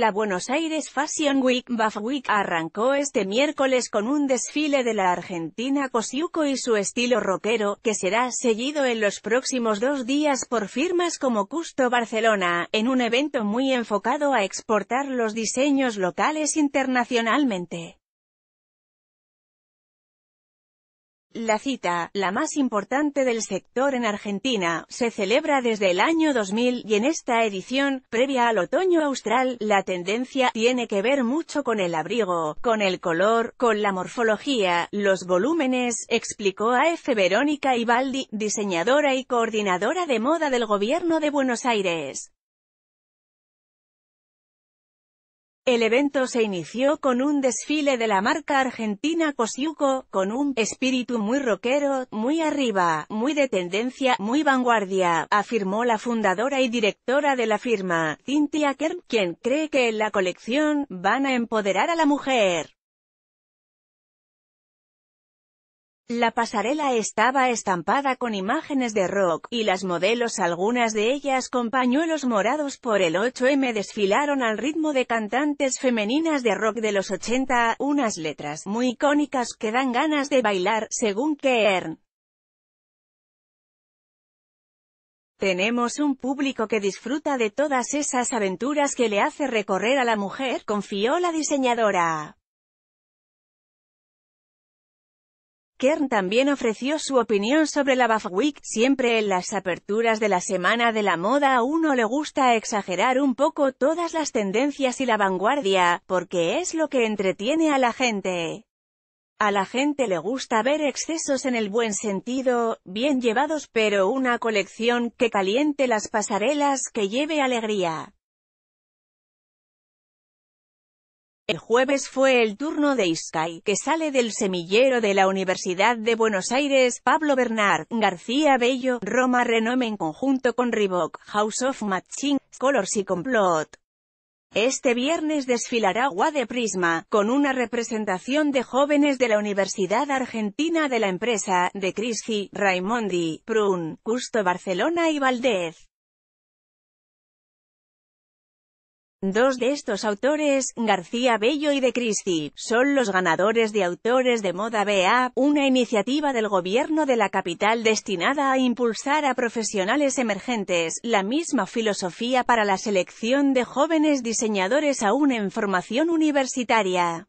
La Buenos Aires Fashion Week Buff Week arrancó este miércoles con un desfile de la argentina Cosiuco y su estilo rockero, que será seguido en los próximos dos días por firmas como Custo Barcelona, en un evento muy enfocado a exportar los diseños locales internacionalmente. La cita, la más importante del sector en Argentina, se celebra desde el año 2000 y en esta edición, previa al otoño austral, la tendencia tiene que ver mucho con el abrigo, con el color, con la morfología, los volúmenes, explicó a A.F. Verónica Ibaldi, diseñadora y coordinadora de moda del gobierno de Buenos Aires. El evento se inició con un desfile de la marca argentina Cosiuco, con un espíritu muy rockero, muy arriba, muy de tendencia, muy vanguardia, afirmó la fundadora y directora de la firma, Cynthia Kern, quien cree que en la colección van a empoderar a la mujer. La pasarela estaba estampada con imágenes de rock, y las modelos algunas de ellas con pañuelos morados por el 8M desfilaron al ritmo de cantantes femeninas de rock de los 80, unas letras muy icónicas que dan ganas de bailar, según Kern. Tenemos un público que disfruta de todas esas aventuras que le hace recorrer a la mujer, confió la diseñadora. Kern también ofreció su opinión sobre la Buff Week, siempre en las aperturas de la Semana de la Moda a uno le gusta exagerar un poco todas las tendencias y la vanguardia, porque es lo que entretiene a la gente. A la gente le gusta ver excesos en el buen sentido, bien llevados, pero una colección que caliente las pasarelas que lleve alegría. El jueves fue el turno de Iskai, que sale del semillero de la Universidad de Buenos Aires, Pablo Bernard, García Bello, Roma Renome en conjunto con Reebok, House of Matching, Colors y Complot. Este viernes desfilará agua de Prisma, con una representación de jóvenes de la Universidad Argentina de la empresa, de Crisci, Raimondi, Prun, Custo Barcelona y Valdez. Dos de estos autores, García Bello y De Cristi, son los ganadores de Autores de Moda BA, una iniciativa del gobierno de la capital destinada a impulsar a profesionales emergentes, la misma filosofía para la selección de jóvenes diseñadores aún en formación universitaria.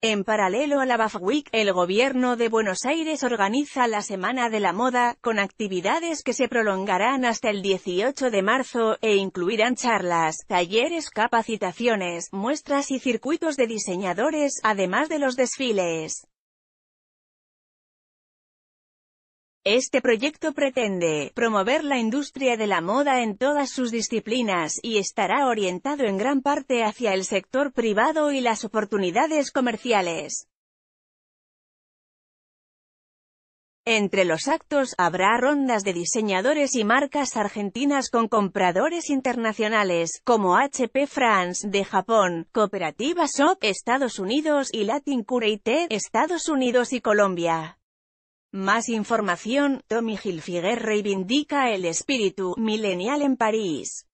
En paralelo a la Week, el gobierno de Buenos Aires organiza la Semana de la Moda, con actividades que se prolongarán hasta el 18 de marzo, e incluirán charlas, talleres, capacitaciones, muestras y circuitos de diseñadores, además de los desfiles. Este proyecto pretende promover la industria de la moda en todas sus disciplinas y estará orientado en gran parte hacia el sector privado y las oportunidades comerciales. Entre los actos habrá rondas de diseñadores y marcas argentinas con compradores internacionales, como HP France, de Japón, Cooperativa Shop Estados Unidos y Latin Curate, Estados Unidos y Colombia. Más información, Tommy Hilfiger reivindica el espíritu millennial en París.